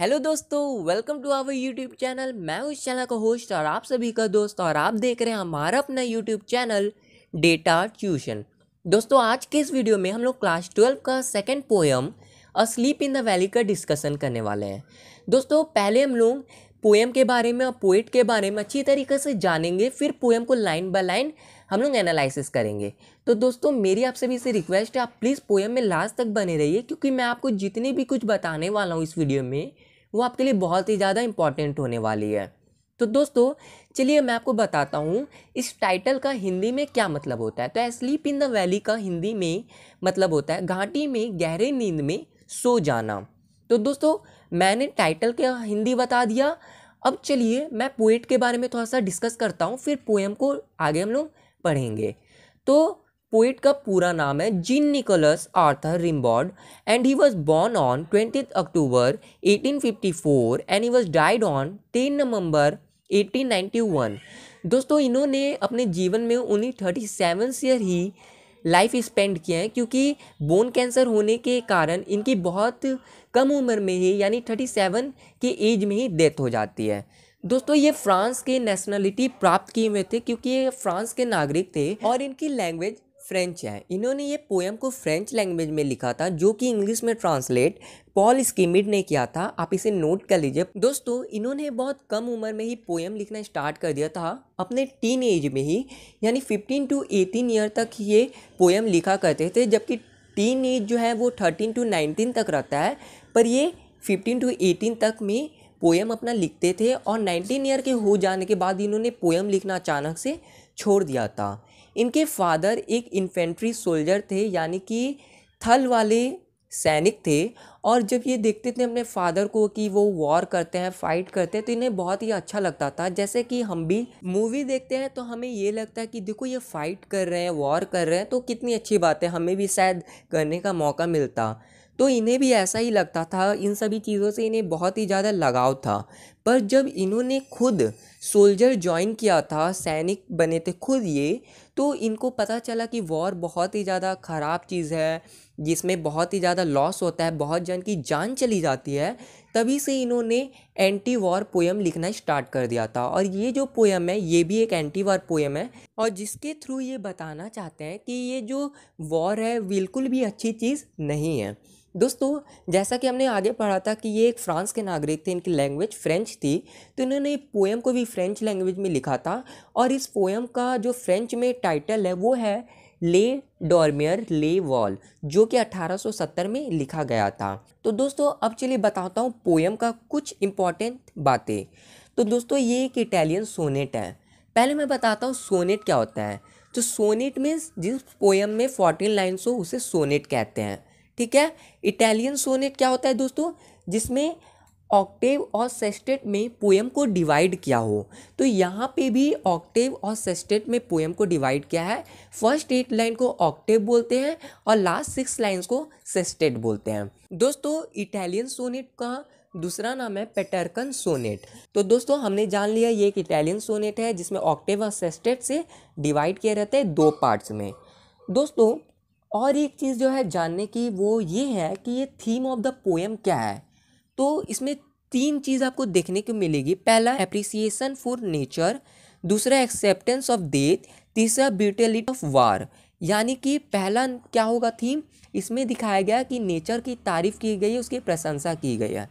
hello दोस्तों welcome to our YouTube channel मैं उस चैनल का होस्ट और आप सभी का दोस्त और आप देख रहे हैं हमारा अपना यूट्यूब चैनल डेटा ट्यूशन दोस्तों आज के इस वीडियो में हम लोग क्लास ट्वेल्व का second poem a sleep in the valley का डिस्कशन करने वाले हैं दोस्तों पहले हम लोग पोएम के बारे में और पोइट के बारे में अच्छी तरीके से जानेंगे फिर पोएम को लाइन बाय लाइन हम लोग एनालिसिस करेंगे तो दोस्तों मेरी आप सभी से रिक्वेस्ट है आप प्लीज़ पोएम में लास्ट तक बने रहिए क्योंकि मैं आपको जितने भी कुछ बताने वाला हूँ इस वीडियो में वो आपके लिए बहुत ही ज़्यादा इम्पॉर्टेंट होने वाली है तो दोस्तों चलिए मैं आपको बताता हूँ इस टाइटल का हिंदी में क्या मतलब होता है तो स्लीप इन द वैली का हिंदी में मतलब होता है घाटी में गहरे नींद में सो जाना तो दोस्तों मैंने टाइटल का हिंदी बता दिया अब चलिए मैं पोइट के बारे में थोड़ा सा डिस्कस करता हूँ फिर पोएम को आगे हम लोग पढ़ेंगे तो पोइट का पूरा नाम है Jean Nicolas Arthur Rimbaud and he was born on twenty October 1854 and he was died on eighteen November 1891 दोस्तों इन्होंने अपने जीवन में उन्हीं थर्टी सेवन ईयर ही लाइफ स्पेंड किए हैं क्योंकि बोन कैंसर होने के कारण इनकी बहुत कम उम्र में ही यानी थर्टी सेवन के एज में ही डेथ हो जाती है दोस्तों ये फ्रांस के नेशनलिटी प्राप्त किए हुए थे क्योंकि ये फ्रांस के नागरिक थे और इनकी लैंग्वेज फ्रेंच है इन्होंने ये पोएम को फ्रेंच लैंग्वेज में लिखा था जो कि इंग्लिश में ट्रांसलेट पॉल स्कीमिड ने किया था आप इसे नोट कर लीजिए दोस्तों इन्होंने बहुत कम उम्र में ही पोएम लिखना स्टार्ट कर दिया था अपने टीन एज में ही यानी 15 टू 18 ईयर तक ये पोएम लिखा करते थे जबकि टीन एज जो है वो 13 टू 19 तक रहता है पर ये 15 टू 18 तक में पोएम अपना लिखते थे और 19 ईयर के हो जाने के बाद इन्होंने पोएम लिखना अचानक से छोड़ दिया था इनके फादर एक इन्फेंट्री सोल्जर थे यानी कि थल वाले सैनिक थे और जब ये देखते थे अपने फादर को कि वो वॉर करते हैं फाइट करते हैं तो इन्हें बहुत ही अच्छा लगता था जैसे कि हम भी मूवी देखते हैं तो हमें ये लगता है कि देखो ये फाइट कर रहे हैं वॉर कर रहे हैं तो कितनी अच्छी बात है हमें भी शायद करने का मौका मिलता तो इन्हें भी ऐसा ही लगता था इन सभी चीज़ों से इन्हें बहुत ही ज़्यादा लगाव था पर जब इन्होंने खुद सोल्जर ज्वाइन किया था सैनिक बने थे खुद ये तो इनको पता चला कि वॉर बहुत ही ज़्यादा ख़राब चीज़ है जिसमें बहुत ही ज़्यादा लॉस होता है बहुत जन की जान चली जाती है तभी से इन्होंने एंटी वॉर पोएम लिखना स्टार्ट कर दिया था और ये जो पोएम है ये भी एक एंटी वॉर पोएम है और जिसके थ्रू ये बताना चाहते हैं कि ये जो वॉर है बिल्कुल भी अच्छी चीज़ नहीं है दोस्तों जैसा कि हमने आगे पढ़ा था कि ये एक फ्रांस के नागरिक थे इनकी लैंग्वेज फ्रेंच थी तो इन्होंने पोएम को भी फ्रेंच लैंग्वेज में लिखा था और इस पोएम का जो फ्रेंच में टाइटल है वो है ले डॉर्मियर ले वॉल जो कि 1870 में लिखा गया था तो दोस्तों अब चलिए बताता हूँ पोएम का कुछ इम्पॉर्टेंट बातें तो दोस्तों ये एक इटालियन सोनेट है पहले मैं बताता हूँ सोनेट क्या होता है तो सोनेट में जिस पोएम में फोर्टीन लाइन्स हो उसे सोनेट कहते हैं ठीक है इटालियन सोनेट क्या होता है दोस्तों जिसमें ऑक्टेव और सेस्टेट में पोएम को डिवाइड किया हो तो यहाँ पे भी ऑक्टेव और सेस्टेट में पोएम को डिवाइड किया है फर्स्ट एट लाइन को ऑक्टेव बोलते हैं और लास्ट सिक्स लाइन्स को सेस्टेट बोलते हैं दोस्तों इटालियन सोनेट का दूसरा नाम है पेटर्कन सोनेट तो दोस्तों हमने जान लिया ये एक इटालियन सोनेट है जिसमें ऑक्टेव और सेस्टेट से डिवाइड किए रहते हैं दो पार्ट्स में दोस्तों और एक चीज़ जो है जानने की वो ये है कि ये थीम ऑफ द पोएम क्या है तो इसमें तीन चीज़ आपको देखने को मिलेगी पहला अप्रिसिएशन फॉर नेचर दूसरा एक्सेप्टेंस ऑफ डेथ तीसरा ब्यूटेलिटी ऑफ वार यानी कि पहला क्या होगा थीम इसमें दिखाया गया कि नेचर की तारीफ़ की गई है उसकी प्रशंसा की गई है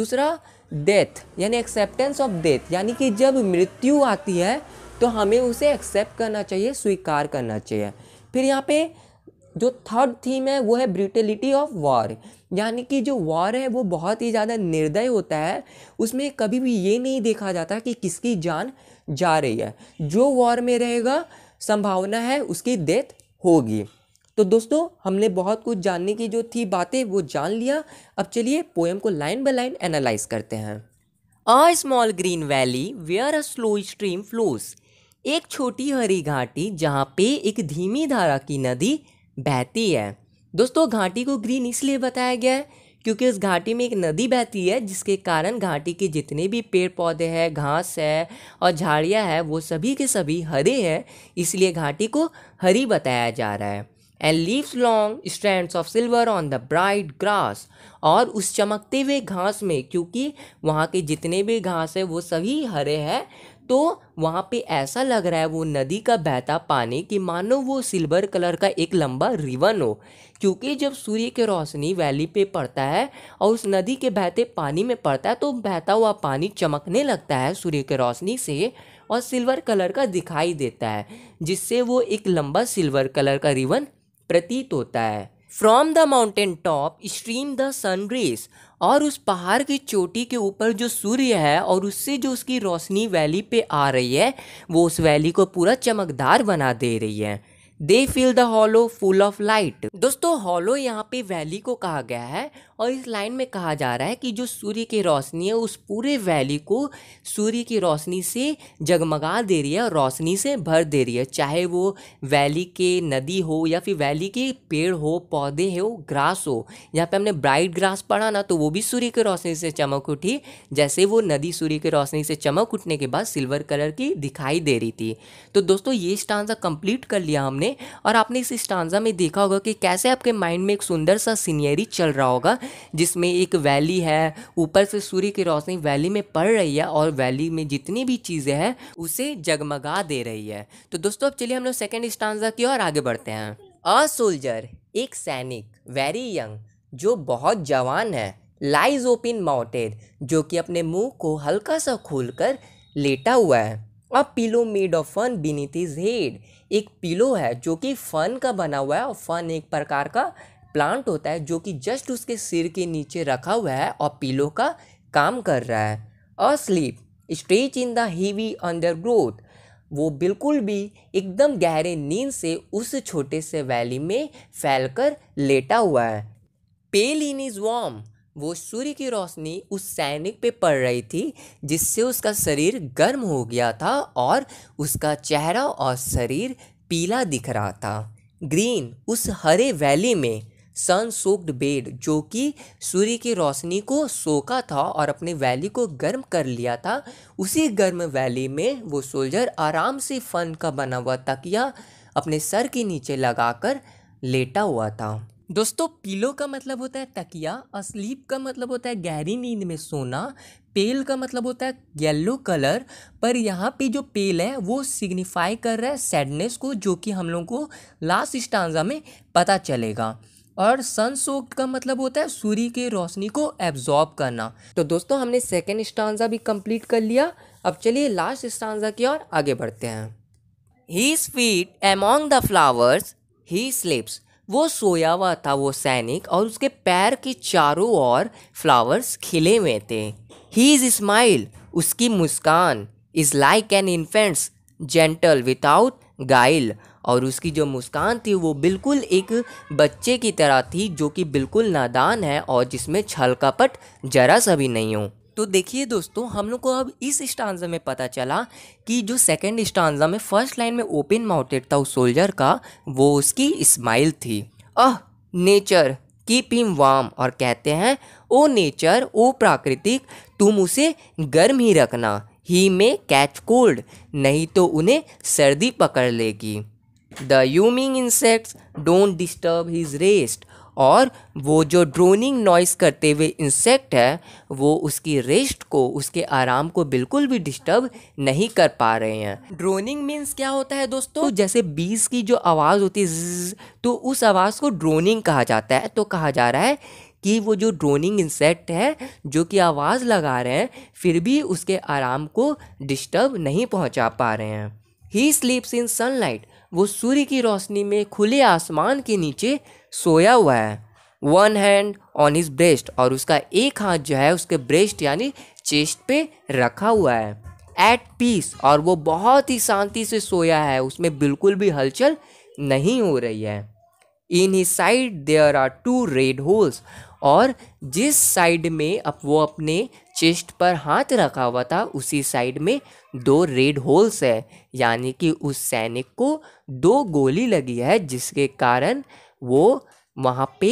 दूसरा डेथ यानी एक्सेप्टेंस ऑफ डेथ यानी कि जब मृत्यु आती है तो हमें उसे एक्सेप्ट करना चाहिए स्वीकार करना चाहिए फिर यहाँ पे जो थर्ड थीम है वो है ब्रिटेलिटी ऑफ वॉर यानी कि जो वॉर है वो बहुत ही ज़्यादा निर्दय होता है उसमें कभी भी ये नहीं देखा जाता कि किसकी जान जा रही है जो वॉर में रहेगा संभावना है उसकी डेथ होगी तो दोस्तों हमने बहुत कुछ जानने की जो थी बातें वो जान लिया अब चलिए पोएम को लाइन बाय लाइन एनालाइज करते हैं a small green valley where a slow stream flows एक छोटी हरी घाटी जहाँ पे एक धीमी धारा की नदी बहती है दोस्तों घाटी को ग्रीन इसलिए बताया गया है क्योंकि उस घाटी में एक नदी बहती है जिसके कारण घाटी के जितने भी पेड़ पौधे हैं घास है और झाड़ियाँ हैं वो सभी के सभी हरे हैं इसलिए घाटी को हरी बताया जा रहा है and leaves long stand of silver on the bright grass और उस चमकते हुए घास में क्योंकि वहाँ के जितने भी घास है वो सभी हरे हैं तो वहाँ पे ऐसा लग रहा है वो नदी का बहता पानी कि मानो वो सिल्वर कलर का एक लंबा रिवन हो क्योंकि जब सूर्य की रोशनी वैली पे पड़ता है और उस नदी के बहते पानी में पड़ता है तो बहता हुआ पानी चमकने लगता है सूर्य की रोशनी से और सिल्वर कलर का दिखाई देता है जिससे वो एक लंबा सिल्वर कलर का रिवन प्रतीत होता है from the mountain top stream the race और उस पहाड़ की चोटी के ऊपर जो सूर्य है और उससे जो उसकी रोशनी वैली पे आ रही है वो उस वैली को पूरा चमकदार बना दे रही है they feel the hollow full of light दोस्तों हॉलो यहाँ पे वैली को कहा गया है और इस लाइन में कहा जा रहा है कि जो सूर्य की रोशनी है उस पूरे वैली को सूर्य की रोशनी से जगमगा दे रही है और रोशनी से भर दे रही है चाहे वो वैली के नदी हो या फिर वैली के पेड़ हो पौधे हो ग्रास हो यहाँ पे हमने ब्राइट ग्रास पढ़ा ना तो वो भी सूर्य की रोशनी से चमक उठी जैसे वो नदी सूर्य की रोशनी से चमक उठने के बाद सिल्वर कलर की दिखाई दे रही थी तो दोस्तों ये स्टांजा कंप्लीट कर लिया हमने और आपने इस स्टांजा में देखा होगा कि कैसे आपके माइंड में एक सुंदर सा सीनियरी चल रहा होगा जिसमें एक वैली है ऊपर से सूर्य की रोशनी वैली में पड़ रही है और वैली में जितनी भी चीज़ें हैं उसे जगमगा दे रही है तो दोस्तों अब चलिए हम लोग सेकेंड स्टांजा की ओर आगे बढ़ते हैं अ सोल्जर एक सैनिक वेरी यंग जो बहुत जवान है लाइज ओपिन माउटेड जो कि अपने मुंह को हल्का सा खोलकर लेटा हुआ है a pillow made of fern beneath his head एक पिलो है जो कि फन का बना हुआ है और फन एक प्रकार का प्लांट होता है जो कि जस्ट उसके सिर के नीचे रखा हुआ है और पीलो का काम कर रहा है और sleep stretch in the heavy undergrowth वो बिल्कुल भी एकदम गहरे नींद से उस छोटे से वैली में फैलकर लेटा हुआ है पेल इन इज वॉम वो सूर्य की रोशनी उस सैनिक पे पड़ रही थी जिससे उसका शरीर गर्म हो गया था और उसका चेहरा और शरीर पीला दिख रहा था ग्रीन उस हरे वैली में सन सोक्ड बेड जो कि सूर्य की रोशनी को सोखा था और अपने वैली को गर्म कर लिया था उसी गर्म वैली में वो सोल्जर आराम से फन का बना हुआ तकिया अपने सर के नीचे लगाकर लेटा हुआ था दोस्तों पीलो का मतलब होता है तकिया और स्लीप का मतलब होता है गहरी नींद में सोना पेल का मतलब होता है येलो कलर पर यहाँ पे जो पेल है वो सिग्निफाई कर रहा है सैडनेस को जो कि हम लोगों को लास्ट स्टांजा में पता चलेगा और सन सोक्ड का मतलब होता है सूर्य की रोशनी को एब्जॉर्ब करना तो दोस्तों हमने सेकेंड स्टांजा भी कंप्लीट कर लिया अब चलिए लास्ट स्टांजा की ओर आगे बढ़ते हैं he sweet among the flowers he sleeps वो सोया हुआ था वो सैनिक और उसके पैर के चारों ओर फ्लावर्स खिले हुए थे ही इज़ स्माइल उसकी मुस्कान is like an infant's gentle without guile और उसकी जो मुस्कान थी वो बिल्कुल एक बच्चे की तरह थी जो कि बिल्कुल नादान है और जिसमें छल कपट जरा सा भी नहीं हो तो देखिए दोस्तों हम लोग को अब इस स्टांजा में पता चला कि जो सेकंड स्टांजा में फर्स्ट लाइन में ओपन माउंटेड था उस सोल्जर का वो उसकी स्माइल थी uh nature keep him warm और कहते हैं ओ नेचर ओ प्राकृतिक तुम उसे गर्म ही रखना ही में कैच कोल्ड नहीं तो उन्हें सर्दी पकड़ लेगी the humming insects don't disturb his rest और वो जो ड्रोनिंग नॉइस करते हुए इंसेक्ट है वो उसकी रेस्ट को उसके आराम को बिल्कुल भी डिस्टर्ब नहीं कर पा रहे हैं ड्रोनिंग मीन्स क्या होता है दोस्तों तो जैसे बीज की जो आवाज़ होती है तो उस आवाज़ को ड्रोनिंग कहा जाता है तो कहा जा रहा है कि वो जो ड्रोनिंग इंसेक्ट है जो कि आवाज़ लगा रहे हैं फिर भी उसके आराम को डिस्टर्ब नहीं पहुंचा पा रहे हैं ही स्लीप्स इन सनलाइट वो सूर्य की रोशनी में खुले आसमान के नीचे सोया हुआ है one hand on his breast और उसका एक हाथ जो है उसके ब्रेस्ट यानी चेस्ट पे रखा हुआ है एट पीस और वो बहुत ही शांति से सोया है उसमें बिल्कुल भी हलचल नहीं हो रही है इन ही side there are two red holes और जिस साइड में अब वो अपने चेस्ट पर हाथ रखा हुआ था उसी साइड में दो रेड होल्स है यानी कि उस सैनिक को दो गोली लगी है जिसके कारण वो वहाँ पे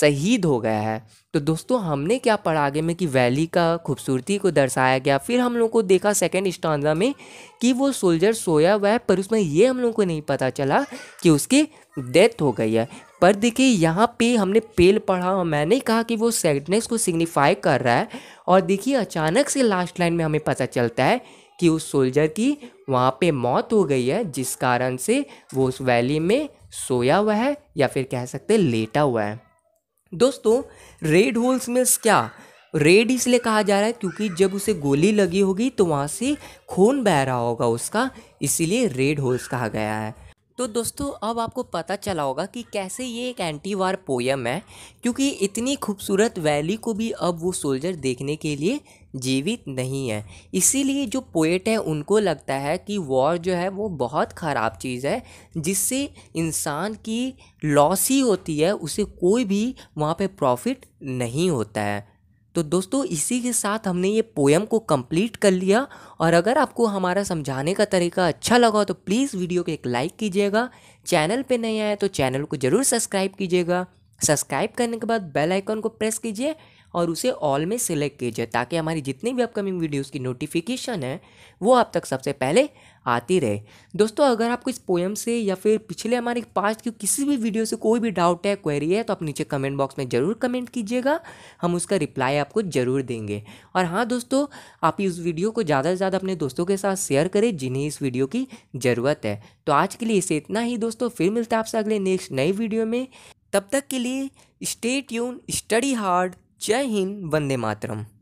शहीद हो गया है तो दोस्तों हमने क्या पढ़ा आगे में कि वैली का खूबसूरती को दर्शाया गया फिर हम लोग को देखा सेकेंड स्टांजा में कि वो सोल्जर सोया हुआ है पर उसमें ये हम लोग को नहीं पता चला कि उसकी डेथ हो गई है पर देखिए यहाँ पे हमने पेल पढ़ा और मैंने कहा कि वो सैडनेस को सिग्निफाई कर रहा है और देखिए अचानक से लास्ट लाइन में हमें पता चलता है कि उस सोल्जर की वहाँ पे मौत हो गई है जिस कारण से वो उस वैली में सोया हुआ है या फिर कह सकते हैं लेटा हुआ है दोस्तों रेड होल्स मिल्स क्या रेड इसलिए कहा जा रहा है क्योंकि जब उसे गोली लगी होगी तो वहाँ से खून बह रहा होगा उसका इसीलिए रेड होल्स कहा गया है तो दोस्तों अब आपको पता चला होगा कि कैसे ये एक एंटी वार पोयम है क्योंकि इतनी खूबसूरत वैली को भी अब वो सोल्जर देखने के लिए जीवित नहीं है इसीलिए जो पोएट है उनको लगता है कि वॉर जो है वो बहुत ख़राब चीज़ है जिससे इंसान की लॉस ही होती है उसे कोई भी वहाँ पे प्रॉफिट नहीं होता है तो दोस्तों इसी के साथ हमने ये पोएम को कंप्लीट कर लिया और अगर आपको हमारा समझाने का तरीका अच्छा लगा तो प्लीज़ वीडियो को एक लाइक कीजिएगा चैनल पे नए आए तो चैनल को ज़रूर सब्सक्राइब कीजिएगा सब्सक्राइब करने के बाद बेल आइकन को प्रेस कीजिए और उसे ऑल में सिलेक्ट कीजिए ताकि हमारी जितनी भी अपकमिंग वीडियोज़ की नोटिफिकेशन है वो आप तक सबसे पहले आती रहे दोस्तों अगर आपको इस पोएम से या फिर पिछले हमारे पास्ट की किसी भी वीडियो से कोई भी डाउट है क्वेरी है तो आप नीचे कमेंट बॉक्स में ज़रूर कमेंट कीजिएगा हम उसका रिप्लाई आपको ज़रूर देंगे और हाँ दोस्तों आप इस वीडियो को ज़्यादा से ज़्यादा अपने दोस्तों के साथ शेयर करें जिन्हें इस वीडियो की ज़रूरत है तो आज के लिए इसे इतना ही दोस्तों फिर मिलते हैं आपसे अगले नेक्स्ट नए वीडियो में तब तक के लिए स्टे ट्यून स्टडी हार्ड जय हिंद वंदे मातरम